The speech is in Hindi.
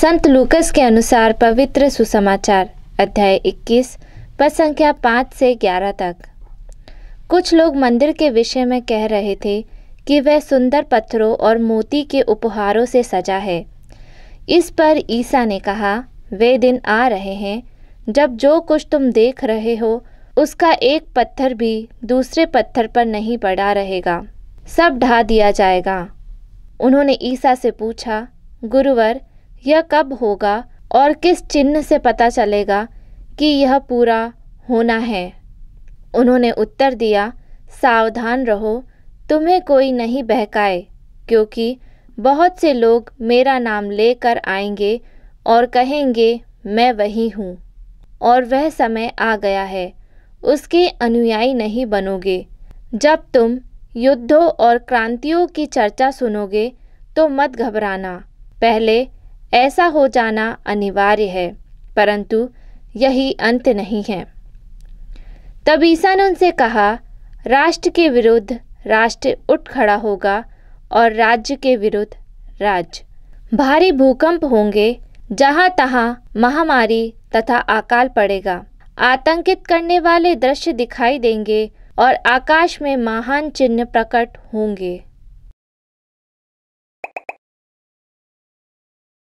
संत लूकस के अनुसार पवित्र सुसमाचार अध्याय 21 पद संख्या 5 से 11 तक कुछ लोग मंदिर के विषय में कह रहे थे कि वह सुंदर पत्थरों और मोती के उपहारों से सजा है इस पर ईसा ने कहा वे दिन आ रहे हैं जब जो कुछ तुम देख रहे हो उसका एक पत्थर भी दूसरे पत्थर पर नहीं पड़ा रहेगा सब ढा दिया जाएगा उन्होंने ईसा से पूछा गुरुवर यह कब होगा और किस चिन्ह से पता चलेगा कि यह पूरा होना है उन्होंने उत्तर दिया सावधान रहो तुम्हें कोई नहीं बहकाए क्योंकि बहुत से लोग मेरा नाम लेकर आएंगे और कहेंगे मैं वही हूँ और वह समय आ गया है उसके अनुयायी नहीं बनोगे जब तुम युद्धों और क्रांतियों की चर्चा सुनोगे तो मत घबराना पहले ऐसा हो जाना अनिवार्य है परंतु यही अंत नहीं है तब ईसा ने उनसे कहा राष्ट्र के विरुद्ध राष्ट्र उठ खड़ा होगा और राज्य के विरुद्ध राज्य भारी भूकंप होंगे जहां तहां महामारी तथा अकाल पड़ेगा आतंकित करने वाले दृश्य दिखाई देंगे और आकाश में महान चिन्ह प्रकट होंगे